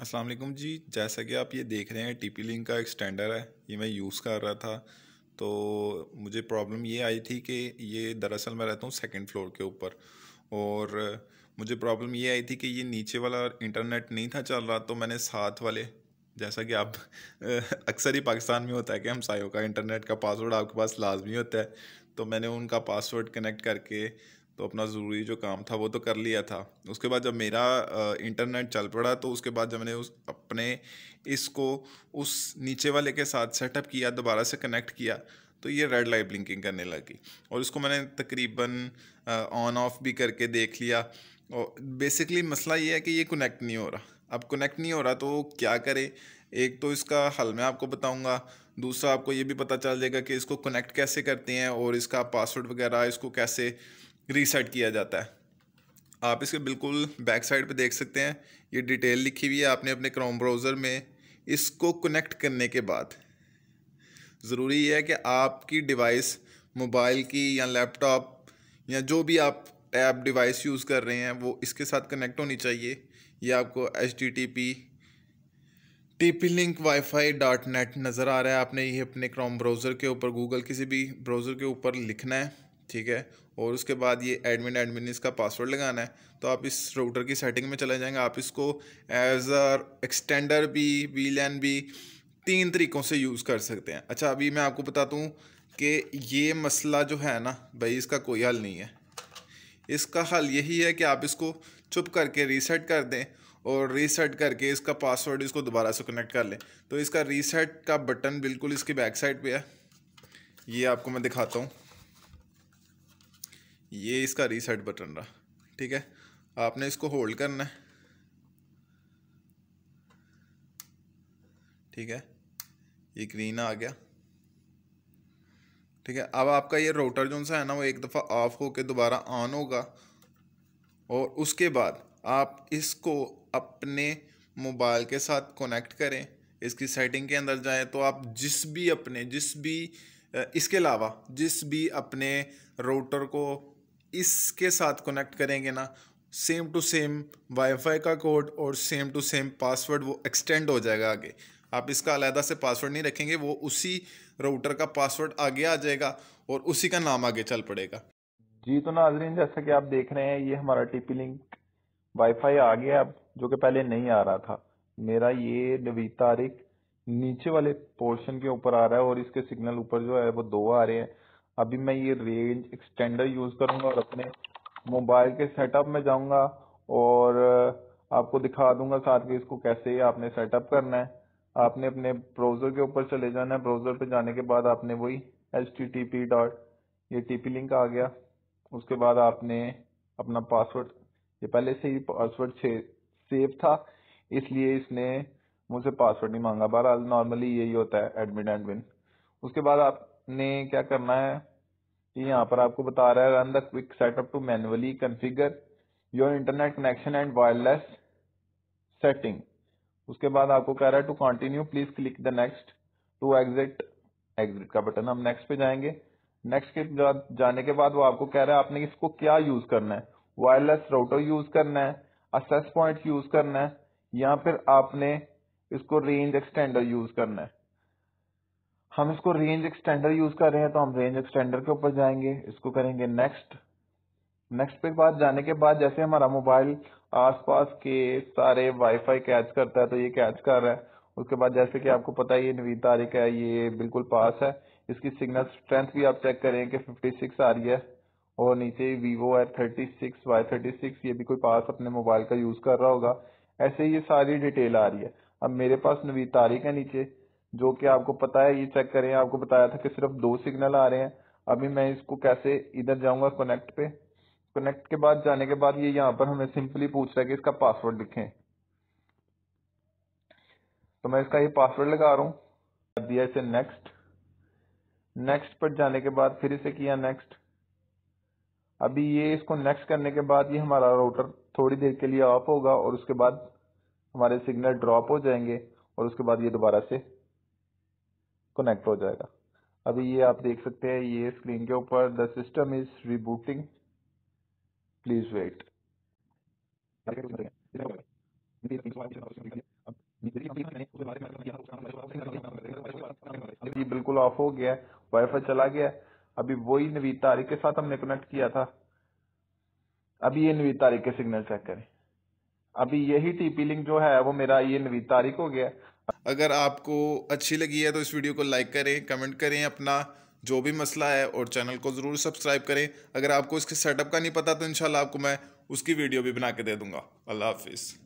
अस्सलाम वालेकुम जी जैसा कि आप ये देख रहे हैं टीपी लिंक का एक्सटेंडर है ये मैं यूज़ कर रहा था तो मुझे प्रॉब्लम ये आई थी कि ये दरअसल मैं रहता हूँ सेकंड फ्लोर के ऊपर और मुझे प्रॉब्लम ये आई थी कि ये नीचे वाला इंटरनेट नहीं था चल रहा तो मैंने साथ वाले जैसा कि आप अक्सर ही पाकिस्तान में होता है कि हम का इंटरनेट का पासवर्ड आपके पास लाजमी होता है तो मैंने उनका पासवर्ड कनेक्ट करके तो अपना ज़रूरी जो काम था वो तो कर लिया था उसके बाद जब मेरा इंटरनेट चल पड़ा तो उसके बाद जब मैंने उस अपने इसको उस नीचे वाले के साथ सेटअप किया दोबारा से कनेक्ट किया तो ये रेड लाइट ब्लिंकिंग करने लगी और इसको मैंने तकरीबन ऑन ऑफ भी करके देख लिया और बेसिकली मसला ये है कि ये कनेक्ट नहीं हो रहा अब कनेक्ट नहीं हो रहा तो क्या करें एक तो इसका हल मैं आपको बताऊंगा दूसरा आपको ये भी पता चल जाएगा कि इसको कनेक्ट कैसे करते हैं और इसका पासवर्ड वगैरह इसको कैसे रीसेट किया जाता है आप इसके बिल्कुल बैक साइड पे देख सकते हैं ये डिटेल लिखी हुई है आपने अपने क्रोम ब्राउज़र में इसको कनेक्ट करने के बाद ज़रूरी है कि आपकी डिवाइस मोबाइल की या लैपटॉप या जो भी आप टैब डिवाइस यूज़ कर रहे हैं वो इसके साथ कनेक्ट होनी चाहिए यह आपको H D T P T P link wifi dot net नज़र आ रहा है आपने ये अपने क्रोम ब्राउज़र के ऊपर गूगल किसी भी ब्राउज़र के ऊपर लिखना है ठीक है और उसके बाद ये एडमिन एडमिन इसका पासवर्ड लगाना है तो आप इस राउटर की सेटिंग में चले जाएंगे आप इसको एज अ एक्सटेंडर भी वी लैन भी तीन तरीक़ों से यूज़ कर सकते हैं अच्छा अभी मैं आपको बताता हूँ कि ये मसला जो है ना भाई इसका कोई हल नहीं है इसका हल यही है कि आप इसको चुप करके रीसेट कर दें और रीसेट करके इसका पासवर्ड इसको दोबारा से कनेक्ट कर लें तो इसका रीसेट का बटन बिल्कुल इसकी बैक साइड पे है ये आपको मैं दिखाता हूँ ये इसका रीसेट बटन रहा ठीक है आपने इसको होल्ड करना है ठीक है ये ग्रीन आ गया ठीक है अब आपका ये रोटर जो सा है ना वो एक दफ़ा ऑफ हो के दोबारा ऑन होगा और उसके बाद आप इसको अपने मोबाइल के साथ कनेक्ट करें इसकी सेटिंग के अंदर जाएं तो आप जिस भी अपने जिस भी इसके अलावा जिस भी अपने रोटर को इसके साथ कनेक्ट करेंगे ना सेम टू सेम वाईफाई का कोड और सेम टू सेम पासवर्ड वो एक्सटेंड हो जाएगा आगे आप इसका अलहदा से पासवर्ड नहीं रखेंगे वो उसी राउटर का पासवर्ड आगे आ जाएगा और उसी का नाम आगे चल पड़ेगा जी तो नाजरीन जैसा कि आप देख रहे हैं ये हमारा टीपी लिंक वाईफाई आ गया अब जो कि पहले नहीं आ रहा था मेरा ये नवी तारीख नीचे वाले पोर्शन के ऊपर आ रहा है और इसके सिग्नल ऊपर जो है वो दो आ रहे हैं अभी मैं ये रेंज एक्सटेंडर यूज़ करूंगा और अपने मोबाइल के सेटअप में जाऊंगा और आपको दिखा दूंगा साथ के इसको कैसे आपने सेटअप करना है आपने अपने ब्राउज़र के ऊपर चले जाना है ब्राउज़र पे जाने के बाद आपने वही H T T P dot ये टी पी लिंक आ गया उसके बाद आपने अपना पासवर्ड ये पहले से ही पासवर्ड सेव था इसलिए इसने मुझसे पासवर्ड नहीं मांगा बहरहाल नॉर्मली यही होता है एडमिट एंड उसके बाद आप ने क्या करना है कि यहाँ पर आपको बता रहा है run the quick setup to manually configure your internet connection and wireless setting उसके बाद आपको कह रहा है to continue please click the next to exit exit का बटन हम नेक्स्ट पे जाएंगे नेक्स्ट के बाद जाने के बाद वो आपको कह रहा है आपने इसको क्या यूज करना है वायरलेस राउटर यूज करना है असेस पॉइंट यूज करना है या फिर आपने इसको रेंज एक्सटेंडर यूज करना है हम इसको रेंज एक्सटेंडर यूज़ कर रहे हैं तो हम रेंज एक्सटेंडर के ऊपर जाएंगे इसको करेंगे नेक्स्ट नेक्स्ट पे बाद जाने के बाद जैसे हमारा मोबाइल आसपास के सारे वाईफाई कैच करता है तो ये कैच कर रहा है उसके बाद जैसे कि आपको पता है ये नवी तारीख है ये बिल्कुल पास है इसकी सिग्नल स्ट्रेंथ भी आप चेक करें कि 56 आ रही है और नीचे वीवो है 36 वाई थर्टी ये भी कोई पास अपने मोबाइल का यूज़ कर रहा होगा ऐसे ये सारी डिटेल आ रही है अब मेरे पास नवी तारीख है नीचे जो कि आपको पता है ये चेक करें आपको बताया था कि सिर्फ दो सिग्नल आ रहे हैं अभी मैं इसको कैसे इधर जाऊंगा कनेक्ट पे कनेक्ट के बाद जाने के बाद ये यहाँ पर हमें सिंपली पूछ रहा है कि इसका पासवर्ड लिखें तो मैं इसका ये पासवर्ड लगा रहा हूँ दिया इसे नेक्स्ट नेक्स्ट पर जाने के बाद फिर इसे किया नेक्स्ट अभी ये इसको नेक्स्ट करने के बाद ये हमारा राउटर थोड़ी देर के लिए ऑफ होगा और उसके बाद हमारे सिग्नल ड्रॉप हो जाएंगे और उसके बाद ये दोबारा से कनेक्ट हो जाएगा अभी ये आप देख सकते हैं ये स्क्रीन के ऊपर the system is rebooting please wait जी बिल्कुल ऑफ हो गया वाईफाई चला गया अभी वही नवी तारीख के साथ हमने कनेक्ट किया था अभी ये नवी तारीख के सिग्नल चेक करें अभी यही टीपी लिंक जो है वो मेरा ये नवी तारीख हो गया अगर आपको अच्छी लगी है तो इस वीडियो को लाइक करें कमेंट करें अपना जो भी मसला है और चैनल को ज़रूर सब्सक्राइब करें अगर आपको इसके सेटअप का नहीं पता तो इनशाला आपको मैं उसकी वीडियो भी बना के दे दूँगा अल्लाह हाफिज़